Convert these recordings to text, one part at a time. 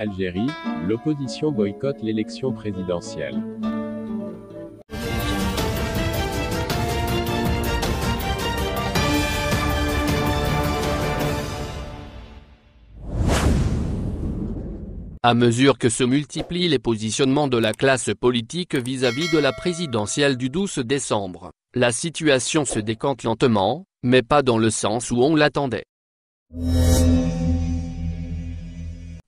Algérie, l'opposition boycotte l'élection présidentielle. À mesure que se multiplient les positionnements de la classe politique vis-à-vis -vis de la présidentielle du 12 décembre, la situation se décante lentement, mais pas dans le sens où on l'attendait.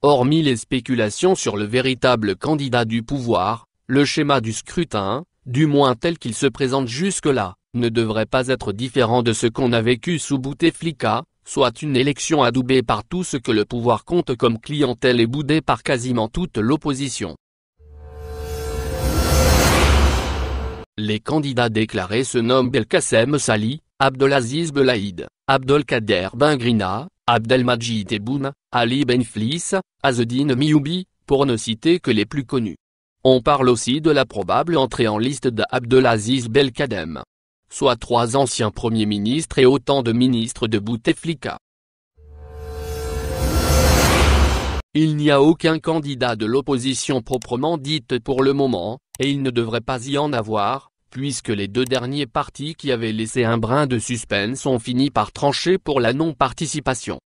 Hormis les spéculations sur le véritable candidat du pouvoir, le schéma du scrutin, du moins tel qu'il se présente jusque-là, ne devrait pas être différent de ce qu'on a vécu sous Bouteflika, soit une élection adoubée par tout ce que le pouvoir compte comme clientèle et boudée par quasiment toute l'opposition. Les candidats déclarés se nomment Belkacem Sali, Abdelaziz Belaïd, Abdelkader Bengrina, Abdelmajid Tebboune, Ali Benflis, Azedine Mioubi, pour ne citer que les plus connus. On parle aussi de la probable entrée en liste d'Abdelaziz Belkadem. Soit trois anciens premiers ministres et autant de ministres de Bouteflika. Il n'y a aucun candidat de l'opposition proprement dite pour le moment, et il ne devrait pas y en avoir, puisque les deux derniers partis qui avaient laissé un brin de suspense ont fini par trancher pour la non-participation.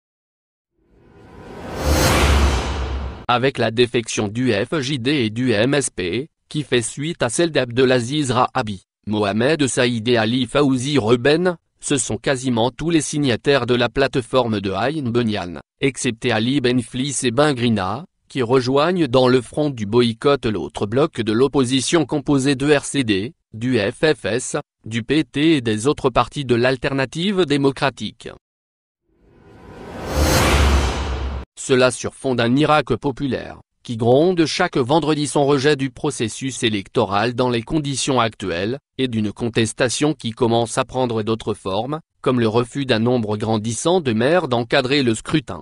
Avec la défection du FJD et du MSP, qui fait suite à celle d'Abdelaziz Rahabi, Mohamed Saïd et Ali Faouzi Reben, ce sont quasiment tous les signataires de la plateforme de Aïn Benyan, excepté Ali Benflis et Bengrina, qui rejoignent dans le front du boycott l'autre bloc de l'opposition composé de RCD, du FFS, du PT et des autres partis de l'alternative démocratique. Cela sur fond d'un Irak populaire, qui gronde chaque vendredi son rejet du processus électoral dans les conditions actuelles, et d'une contestation qui commence à prendre d'autres formes, comme le refus d'un nombre grandissant de maires d'encadrer le scrutin.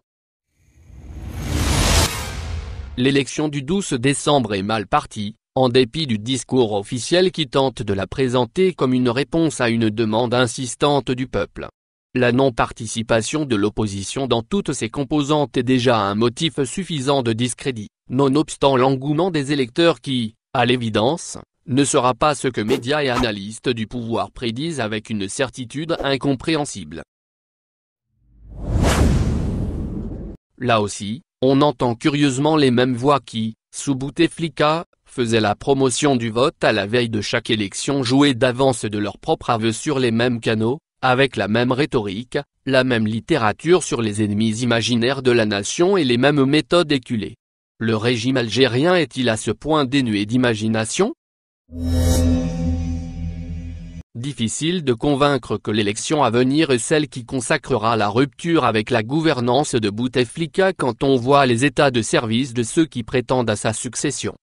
L'élection du 12 décembre est mal partie, en dépit du discours officiel qui tente de la présenter comme une réponse à une demande insistante du peuple. La non-participation de l'opposition dans toutes ses composantes est déjà un motif suffisant de discrédit, nonobstant l'engouement des électeurs qui, à l'évidence, ne sera pas ce que médias et analystes du pouvoir prédisent avec une certitude incompréhensible. Là aussi, on entend curieusement les mêmes voix qui, sous Bouteflika, faisaient la promotion du vote à la veille de chaque élection jouée d'avance de leur propre aveu sur les mêmes canaux, avec la même rhétorique, la même littérature sur les ennemis imaginaires de la nation et les mêmes méthodes éculées. Le régime algérien est-il à ce point dénué d'imagination Difficile de convaincre que l'élection à venir est celle qui consacrera la rupture avec la gouvernance de Bouteflika quand on voit les états de service de ceux qui prétendent à sa succession.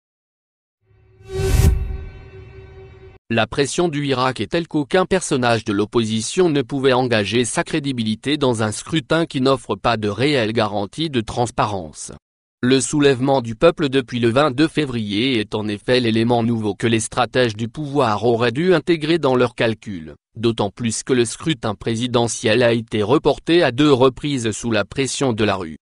La pression du Irak est telle qu'aucun personnage de l'opposition ne pouvait engager sa crédibilité dans un scrutin qui n'offre pas de réelle garantie de transparence. Le soulèvement du peuple depuis le 22 février est en effet l'élément nouveau que les stratèges du pouvoir auraient dû intégrer dans leurs calculs, d'autant plus que le scrutin présidentiel a été reporté à deux reprises sous la pression de la rue.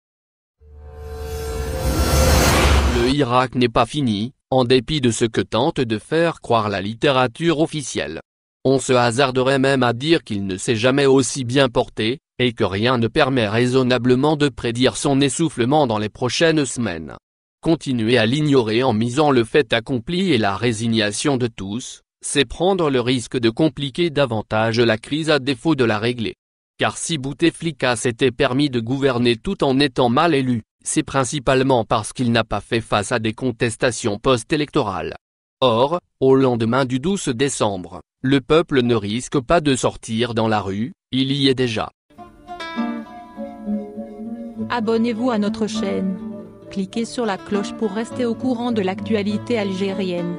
Le Irak n'est pas fini, en dépit de ce que tente de faire croire la littérature officielle. On se hasarderait même à dire qu'il ne s'est jamais aussi bien porté, et que rien ne permet raisonnablement de prédire son essoufflement dans les prochaines semaines. Continuer à l'ignorer en misant le fait accompli et la résignation de tous, c'est prendre le risque de compliquer davantage la crise à défaut de la régler. Car si Bouteflika s'était permis de gouverner tout en étant mal élu, c'est principalement parce qu'il n'a pas fait face à des contestations post-électorales. Or, au lendemain du 12 décembre, le peuple ne risque pas de sortir dans la rue, il y est déjà. Abonnez-vous à notre chaîne. Cliquez sur la cloche pour rester au courant de l'actualité algérienne.